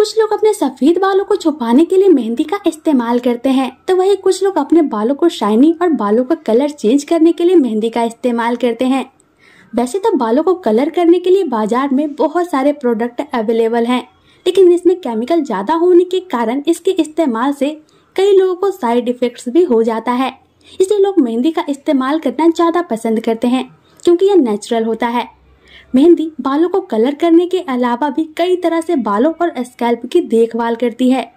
कुछ लोग अपने सफेद बालों को छुपाने के लिए मेहंदी का इस्तेमाल करते हैं तो वही कुछ लोग अपने बालों को शाइनिंग और बालों का कलर चेंज करने के लिए मेहंदी का इस्तेमाल करते हैं वैसे तो बालों को कलर करने के लिए बाजार में बहुत सारे प्रोडक्ट अवेलेबल हैं लेकिन इसमें केमिकल ज़्यादा होने के कारण इसके इस्तेमाल से कई लोगों को साइड इफेक्ट्स भी हो जाता है इसलिए लोग मेहंदी का इस्तेमाल करना ज़्यादा पसंद करते हैं क्योंकि यह नेचुरल होता है मेहंदी बालों को कलर करने के अलावा भी कई तरह से बालों और स्कैल्प की देखभाल करती है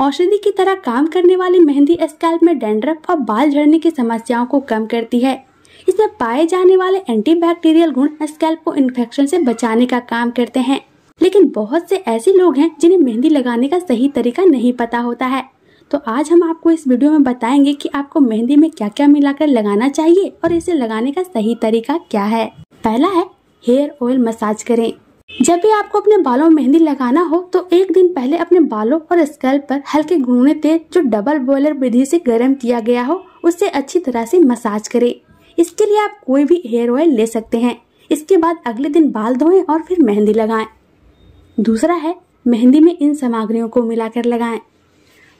औषधि की तरह काम करने वाली मेहंदी स्कैल्प में डेंड्रफ और बाल झड़ने की समस्याओं को कम करती है इसमें पाए जाने वाले एंटीबैक्टीरियल गुण स्कैल्प को इन्फेक्शन से बचाने का काम करते हैं लेकिन बहुत से ऐसे लोग हैं जिन्हें मेहंदी लगाने का सही तरीका नहीं पता होता है तो आज हम आपको इस वीडियो में बताएंगे कि आपको मेहंदी में क्या क्या मिलाकर लगाना चाहिए और इसे लगाने का सही तरीका क्या है पहला है हेयर ऑयल मसाज करें जब भी आपको अपने बालों में मेहंदी लगाना हो तो एक दिन पहले अपने बालों और स्कैल्प पर हल्के घूमने तेल जो डबल बॉयलर विधि से गर्म किया गया हो उससे अच्छी तरह से मसाज करें इसके लिए आप कोई भी हेयर ऑयल ले सकते हैं इसके बाद अगले दिन बाल धोएं और फिर मेहंदी लगाएं। दूसरा है मेहंदी में इन सामग्रियों को मिलाकर लगाएं।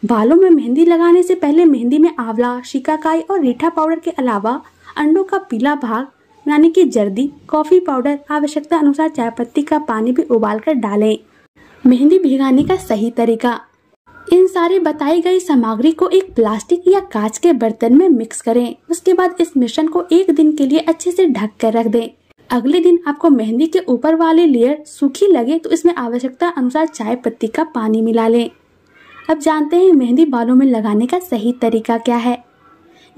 बालों में मेहंदी लगाने से पहले मेहंदी में आंवला शिकाकाई और रीठा पाउडर के अलावा अंडों का पीला भाग यानी कि जर्दी कॉफी पाउडर आवश्यकता अनुसार चाय पत्ती का पानी भी उबाल कर डाले मेहंदी भिगाने का सही तरीका इन सारी बताई गई सामग्री को एक प्लास्टिक या कांच के बर्तन में मिक्स करें उसके बाद इस मिश्रण को एक दिन के लिए अच्छे से ढक कर रख दें अगले दिन आपको मेहंदी के ऊपर वाले लेयर सूखी लगे तो इसमें आवश्यकता अनुसार चाय पत्ती का पानी मिला लें अब जानते हैं मेहंदी बालों में लगाने का सही तरीका क्या है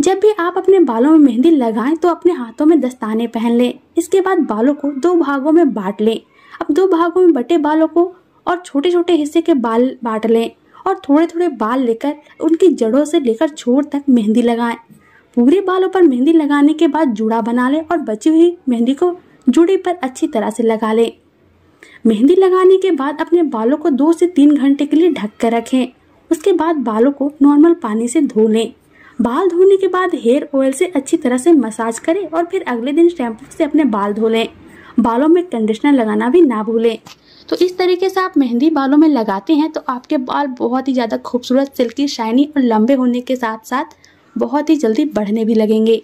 जब भी आप अपने बालों में मेहंदी लगाएं तो अपने हाथों में दस्ताने पहन लें इसके बाद बालों को दो भागों में बांट लें अब दो भागों में बटे बालों को और छोटे छोटे हिस्से के बाल बांट लें और थोड़े थोड़े बाल लेकर उनकी जड़ों से लेकर छोर तक मेहंदी लगाएं पूरे बालों पर मेहंदी लगाने के बाद जूड़ा बना लें और बची हुई मेहंदी को जूड़े पर अच्छी तरह से लगा लें मेहंदी लगाने के बाद अपने बालों को दो से तीन घंटे के लिए ढक कर रखें उसके बाद बालों को नॉर्मल पानी से धो लें बाल धोने के बाद हेयर ऑयल से अच्छी तरह से मसाज करें और फिर अगले दिन शैम्पू से अपने बाल धो लें बालों में कंडीशनर लगाना भी ना भूलें तो इस तरीके से आप मेहंदी बालों में लगाते हैं तो आपके बाल बहुत ही ज़्यादा खूबसूरत सिल्की शाइनी और लंबे होने के साथ साथ बहुत ही जल्दी बढ़ने भी लगेंगे